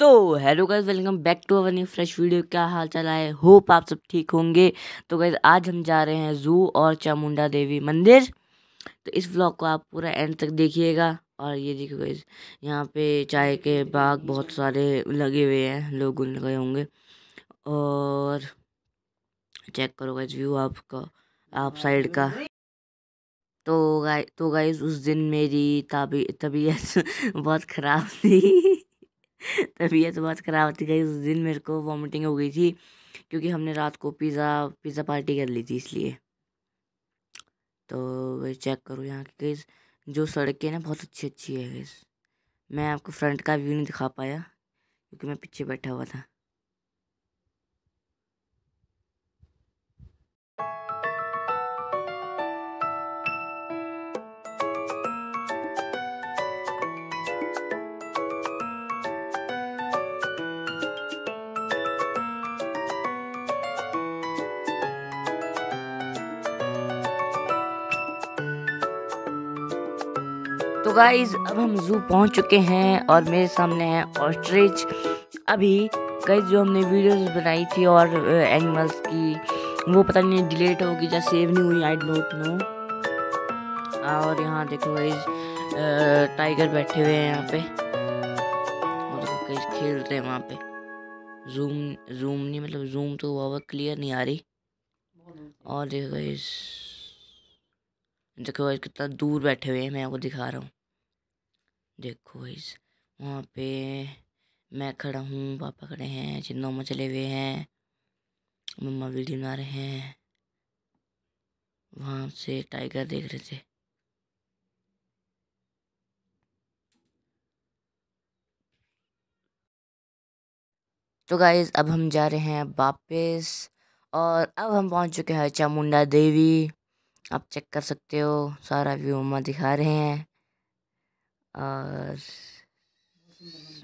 तो hello guys welcome back to our new fresh video क्या हाल चाल है होप आप सब ठीक होंगे तो गाइज आज हम जा रहे हैं जू और चामुंडा देवी मंदिर तो इस व्लॉग को आप पूरा एंड तक देखिएगा और ये देखो गाइज यहाँ पे चाय के बाग बहुत सारे लगे हुए हैं लोग उन लगे होंगे और चेक करो गाइज व्यू आपका आप साइड का तो गाइज तो गाइज उस दिन मेरी तबीयत बहुत ख़राब थी तबीयत बहुत ख़राब थी गई उस दिन मेरे को वॉमिटिंग हो गई थी क्योंकि हमने रात को पिज़्ज़ा पिज़्ज़ा पार्टी कर ली थी इसलिए तो गई चेक करो यहाँ की गई जो सड़कें ना बहुत अच्छी अच्छी है गई मैं आपको फ्रंट का व्यू नहीं दिखा पाया क्योंकि मैं पीछे बैठा हुआ था तो गाइज अब हम जू पहुंच चुके हैं और मेरे सामने है ऑस्ट्रिच अभी कई जो हमने वीडियोस बनाई थी और एनिमल्स uh, की वो पता नहीं डिलीट होगी या सेव नहीं हुई आई डोंट नो और यहाँ देखो गाइज टाइगर uh, बैठे हुए हैं यहाँ पे और खेल रहे हैं वहाँ पे जूम जूम नहीं मतलब जूम तो हुआ हुआ क्लियर नहीं आ रही और देखो इस देखो कितना दूर बैठे हुए हैं मैं आपको दिखा रहा हूँ देखो इस वहाँ पे मैं खड़ा हूँ पापा खड़े हैं चिन्नो में चले हुए हैं मम्मा वीडियो बना रहे हैं वहाँ से टाइगर देख रहे थे तो गाइज अब हम जा रहे हैं वापस और अब हम पहुँच चुके हैं चामुंडा देवी आप चेक कर सकते हो सारा व्यू मम्मा दिखा रहे हैं और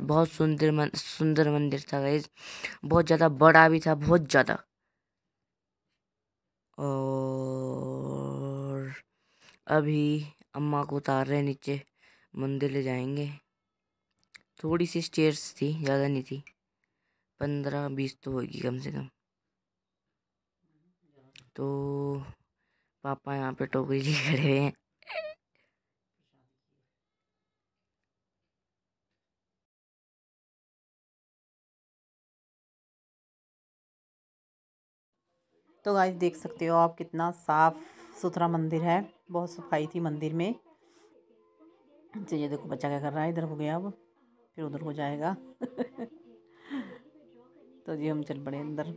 बहुत सुंदर मन सुंदर मंदिर था गई बहुत ज़्यादा बड़ा भी था बहुत ज़्यादा और अभी अम्मा को उतार रहे नीचे मंदिर ले जाएंगे थोड़ी सी स्टेयर्स थी ज़्यादा नहीं थी पंद्रह बीस तो होगी कम से कम तो पापा यहाँ पे टोकरी लिए खड़े हुए हैं तो गाइस देख सकते हो आप कितना साफ़ सुथरा मंदिर है बहुत सफाई थी मंदिर में चलिए अच्छा, देखो बच्चा क्या कर रहा है इधर हो गया अब फिर उधर हो जाएगा तो जी हम चल पड़े अंदर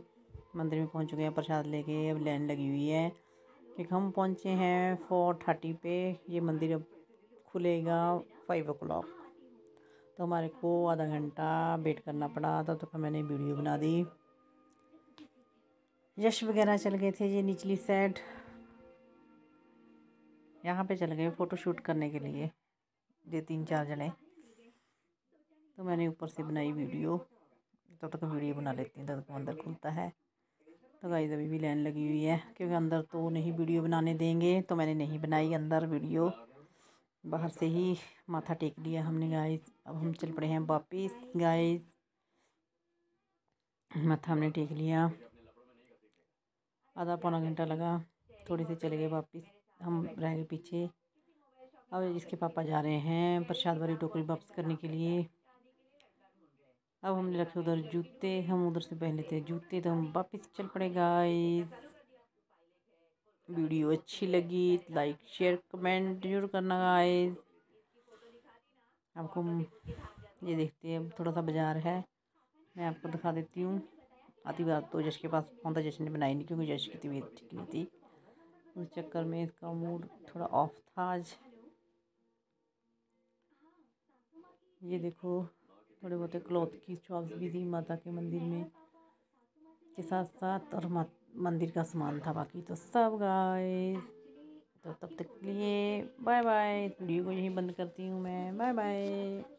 मंदिर में पहुंच चुके हैं प्रसाद लेके अब लाइन लगी हुई है एक हम पहुंचे हैं फोर थर्टी पे ये मंदिर अब खुलेगा फाइव ओ क्लॉक तो हमारे को आधा घंटा वेट करना पड़ा तब तक तो मैंने वीडियो बना दी यश वगैरह चल गए थे ये निचली साइड यहाँ पे चल गए फ़ोटो शूट करने के लिए ये तीन चार जने तो मैंने ऊपर से बनाई वीडियो तब तो तक वीडियो बना लेती हूँ तब तक अंदर खुलता है तो गाइस अभी भी लाइन लगी हुई है क्योंकि अंदर तो नहीं वीडियो बनाने देंगे तो मैंने नहीं बनाई अंदर वीडियो बाहर से ही माथा टेक लिया हमने गाइस अब हम चल पड़े हैं वापिस गाइस माथा हमने टेक लिया आधा पौना घंटा लगा थोड़ी सी चले गए वापस हम रह गए पीछे अब इसके पापा जा रहे हैं प्रसाद वाली टोकरी वापस करने के लिए अब हमने रखे उधर जूते हम उधर से पहन लेते जूते तो हम वापस चल पड़े गाइस वीडियो अच्छी लगी लाइक शेयर कमेंट जरूर करना गाय आपको ये देखते हैं थोड़ा सा बाज़ार है मैं आपको दिखा देती हूँ बार तो जश के पास फोन था जश ने बनाई नहीं क्योंकि जश की तबीयत ठीक नहीं थी उस चक्कर में इसका मूड थोड़ा ऑफ था आज ये देखो थोड़े बहुत क्लॉथ की चॉप्स भी थी माता के मंदिर में के साथ साथ और मंदिर का सामान था बाकी तो सब गाइस तो तब तक के लिए बाय बाय वीडियो को यहीं बंद करती हूँ मैं बाय बाय